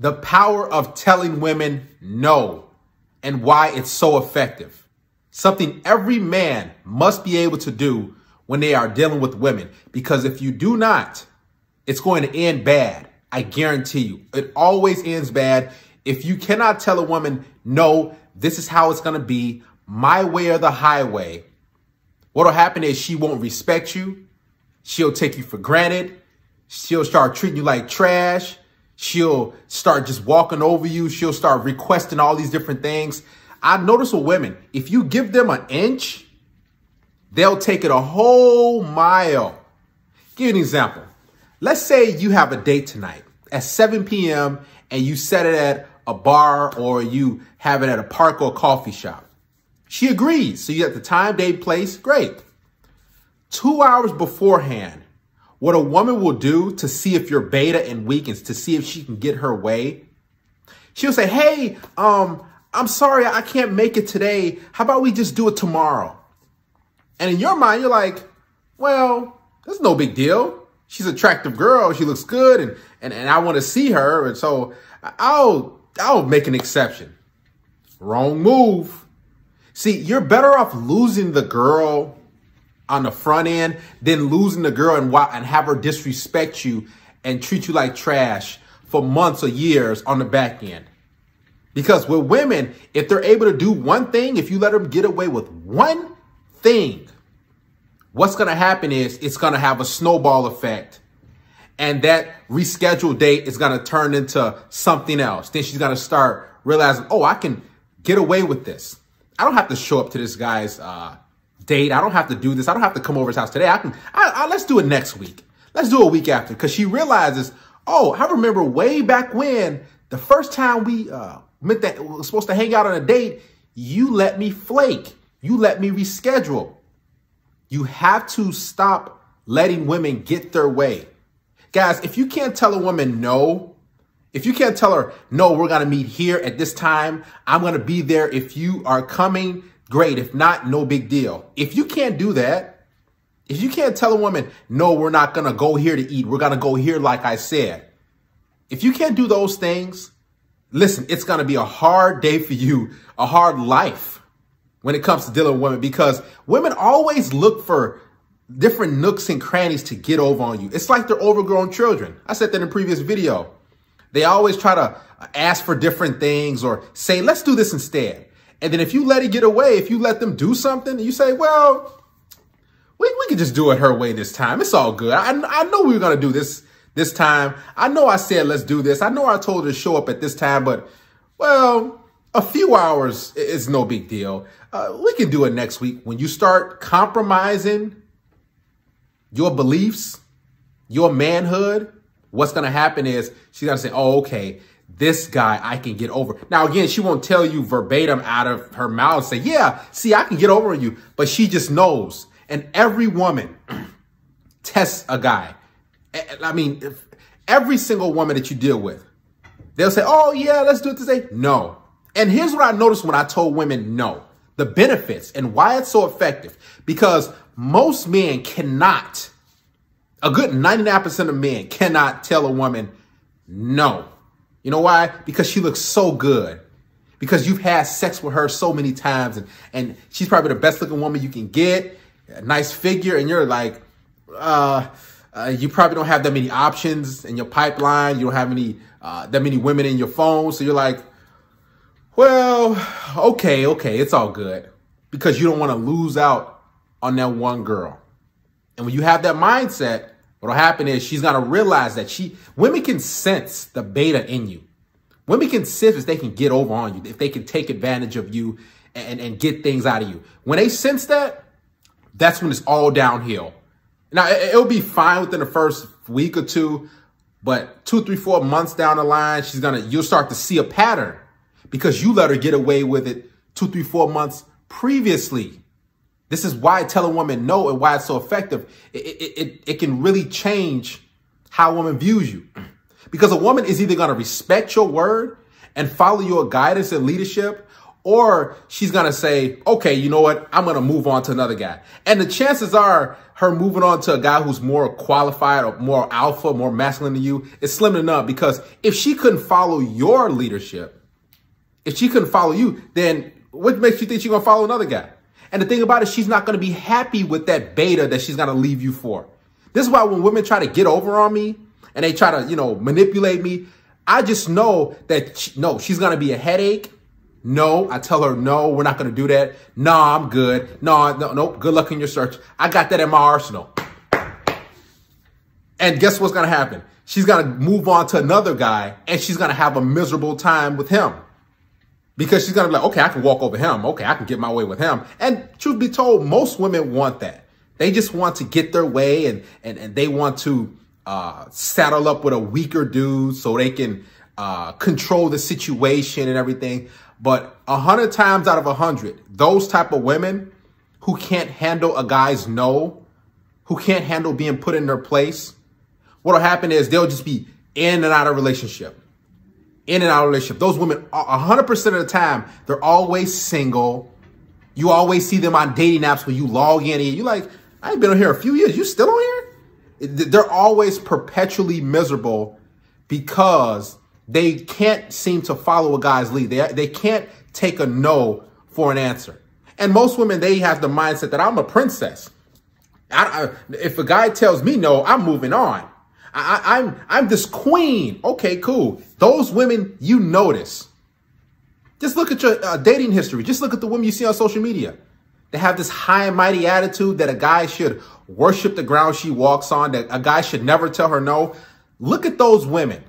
the power of telling women no and why it's so effective. Something every man must be able to do when they are dealing with women. Because if you do not, it's going to end bad. I guarantee you. It always ends bad. If you cannot tell a woman, no, this is how it's going to be, my way or the highway, what'll happen is she won't respect you. She'll take you for granted. She'll start treating you like trash. She'll start just walking over you. She'll start requesting all these different things. I notice with women, if you give them an inch, they'll take it a whole mile. Give you an example. Let's say you have a date tonight at 7 p.m. and you set it at a bar or you have it at a park or a coffee shop. She agrees. So you have the time, date, place. Great. Two hours beforehand, what a woman will do to see if you're beta and weakens, to see if she can get her way, she'll say, hey, um, I'm sorry, I can't make it today. How about we just do it tomorrow? And in your mind, you're like, well, that's no big deal. She's an attractive girl. She looks good and, and, and I want to see her. And so I'll, I'll make an exception. Wrong move. See, you're better off losing the girl on the front end then losing the girl and and have her disrespect you and treat you like trash for months or years on the back end. Because with women, if they're able to do one thing, if you let them get away with one thing, what's going to happen is it's going to have a snowball effect. And that rescheduled date is going to turn into something else. Then she's going to start realizing, oh, I can get away with this. I don't have to show up to this guy's uh, date. I don't have to do this. I don't have to come over his house today. I can, I, I, let's do it next week. Let's do it week after. Cause she realizes, oh, I remember way back when the first time we, uh, meant that we were supposed to hang out on a date, you let me flake. You let me reschedule. You have to stop letting women get their way. Guys, if you can't tell a woman no, if you can't tell her, no, we're going to meet here at this time, I'm going to be there if you are coming, great. If not, no big deal. If you can't do that, if you can't tell a woman, no, we're not going to go here to eat. We're going to go here like I said. If you can't do those things, listen, it's going to be a hard day for you, a hard life when it comes to dealing with women because women always look for different nooks and crannies to get over on you. It's like they're overgrown children. I said that in a previous video. They always try to ask for different things or say, let's do this instead. And then if you let it get away, if you let them do something, you say, well, we, we could just do it her way this time. It's all good. I, I know we were going to do this this time. I know I said, let's do this. I know I told her to show up at this time, but well, a few hours is no big deal. Uh, we can do it next week. When you start compromising your beliefs, your manhood, what's going to happen is she's going to say, oh, okay, this guy I can get over. Now, again, she won't tell you verbatim out of her mouth, say, yeah, see, I can get over you. But she just knows. And every woman tests a guy. I mean, every single woman that you deal with, they'll say, oh, yeah, let's do it today. No. And here's what I noticed when I told women no. The benefits and why it's so effective. Because most men cannot, a good 99% of men cannot tell a woman no. You know why? Because she looks so good. Because you've had sex with her so many times and, and she's probably the best looking woman you can get, a nice figure, and you're like, uh, uh, you probably don't have that many options in your pipeline. You don't have any uh, that many women in your phone. So you're like, well, okay, okay, it's all good. Because you don't want to lose out on that one girl. And when you have that mindset, What'll happen is she's gonna realize that she women can sense the beta in you. Women can sense if they can get over on you, if they can take advantage of you and, and get things out of you. When they sense that, that's when it's all downhill. Now it, it'll be fine within the first week or two, but two, three, four months down the line, she's gonna you'll start to see a pattern because you let her get away with it two, three, four months previously. This is why telling women no and why it's so effective. It, it, it, it can really change how a woman views you. Because a woman is either going to respect your word and follow your guidance and leadership, or she's going to say, okay, you know what? I'm going to move on to another guy. And the chances are her moving on to a guy who's more qualified or more alpha, more masculine than you is slim to none because if she couldn't follow your leadership, if she couldn't follow you, then what makes you think she's going to follow another guy? And the thing about it, she's not going to be happy with that beta that she's going to leave you for. This is why when women try to get over on me and they try to, you know, manipulate me, I just know that, she, no, she's going to be a headache. No, I tell her, no, we're not going to do that. No, nah, I'm good. No, no, no, good luck in your search. I got that in my arsenal. And guess what's going to happen? She's going to move on to another guy and she's going to have a miserable time with him because she's going to be like, okay, I can walk over him. Okay, I can get my way with him. And truth be told, most women want that. They just want to get their way and, and, and they want to uh, saddle up with a weaker dude so they can uh, control the situation and everything. But a hundred times out of a hundred, those type of women who can't handle a guy's no, who can't handle being put in their place, what'll happen is they'll just be in and out of relationship in and out of relationship. Those women, 100% of the time, they're always single. You always see them on dating apps when you log in and you're like, I ain't been on here a few years. You still on here? They're always perpetually miserable because they can't seem to follow a guy's lead. They, they can't take a no for an answer. And most women, they have the mindset that I'm a princess. I, I, if a guy tells me no, I'm moving on. I, am I'm, I'm this queen. Okay, cool. Those women, you notice. Just look at your uh, dating history. Just look at the women you see on social media. They have this high and mighty attitude that a guy should worship the ground she walks on, that a guy should never tell her no. Look at those women.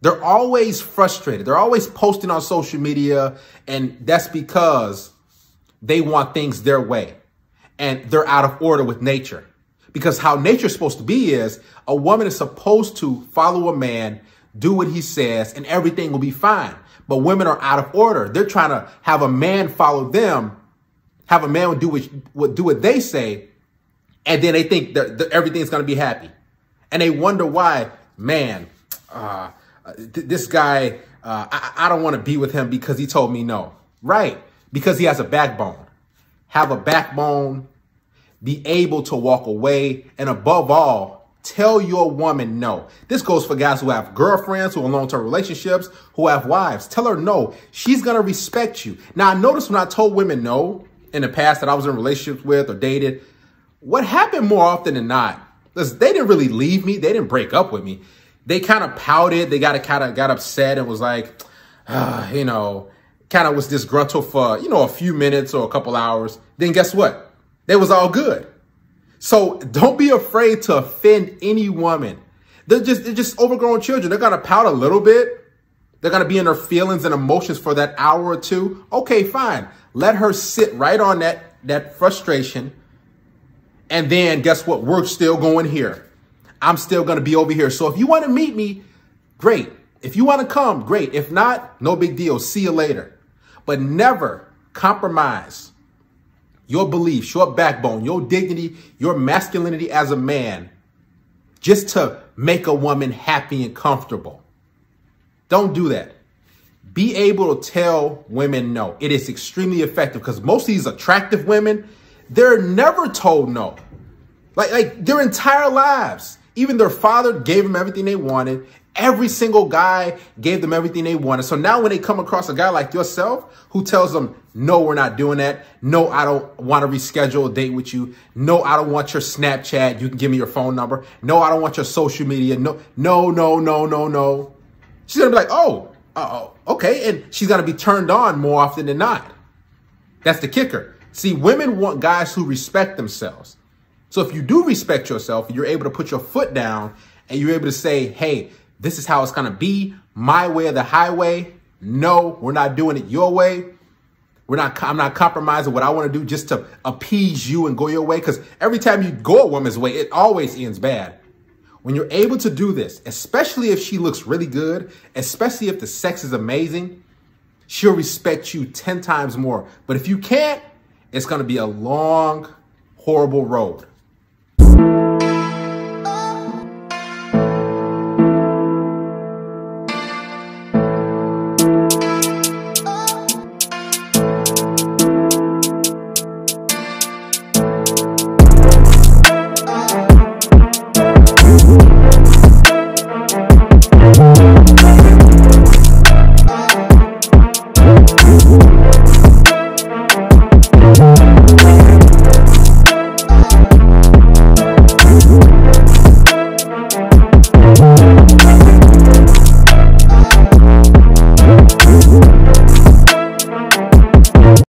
They're always frustrated. They're always posting on social media, and that's because they want things their way and they're out of order with nature. Because how nature's supposed to be is a woman is supposed to follow a man, do what he says, and everything will be fine. But women are out of order. They're trying to have a man follow them, have a man do what, do what they say, and then they think that, that everything's going to be happy. And they wonder why, man, uh, th this guy, uh, I, I don't want to be with him because he told me no. Right. Because he has a backbone. Have a backbone be able to walk away, and above all, tell your woman no. This goes for guys who have girlfriends, who are long-term relationships, who have wives. Tell her no. She's going to respect you. Now, I noticed when I told women no in the past that I was in relationships with or dated, what happened more often than not, is they didn't really leave me. They didn't break up with me. They kind of pouted. They got kind of got upset and was like, uh, you know, kind of was disgruntled for, you know, a few minutes or a couple hours. Then guess what? They was all good. So don't be afraid to offend any woman. They're just, they're just overgrown children. They're going to pout a little bit. They're going to be in their feelings and emotions for that hour or two. Okay, fine. Let her sit right on that, that frustration. And then guess what? We're still going here. I'm still going to be over here. So if you want to meet me, great. If you want to come, great. If not, no big deal. See you later. But never compromise your beliefs, your backbone, your dignity, your masculinity as a man just to make a woman happy and comfortable. Don't do that. Be able to tell women no. It is extremely effective because most of these attractive women, they're never told no. Like, like their entire lives. Even their father gave them everything they wanted Every single guy gave them everything they wanted. So now when they come across a guy like yourself who tells them, no, we're not doing that. No, I don't want to reschedule a date with you. No, I don't want your Snapchat. You can give me your phone number. No, I don't want your social media. No, no, no, no, no, no. She's going to be like, oh, uh oh, okay. And she's going to be turned on more often than not. That's the kicker. See, women want guys who respect themselves. So if you do respect yourself, you're able to put your foot down and you're able to say, hey, this is how it's going to be. My way or the highway. No, we're not doing it your way. We're not, I'm not compromising what I want to do just to appease you and go your way. Because every time you go a woman's way, it always ends bad. When you're able to do this, especially if she looks really good, especially if the sex is amazing, she'll respect you 10 times more. But if you can't, it's going to be a long, horrible road.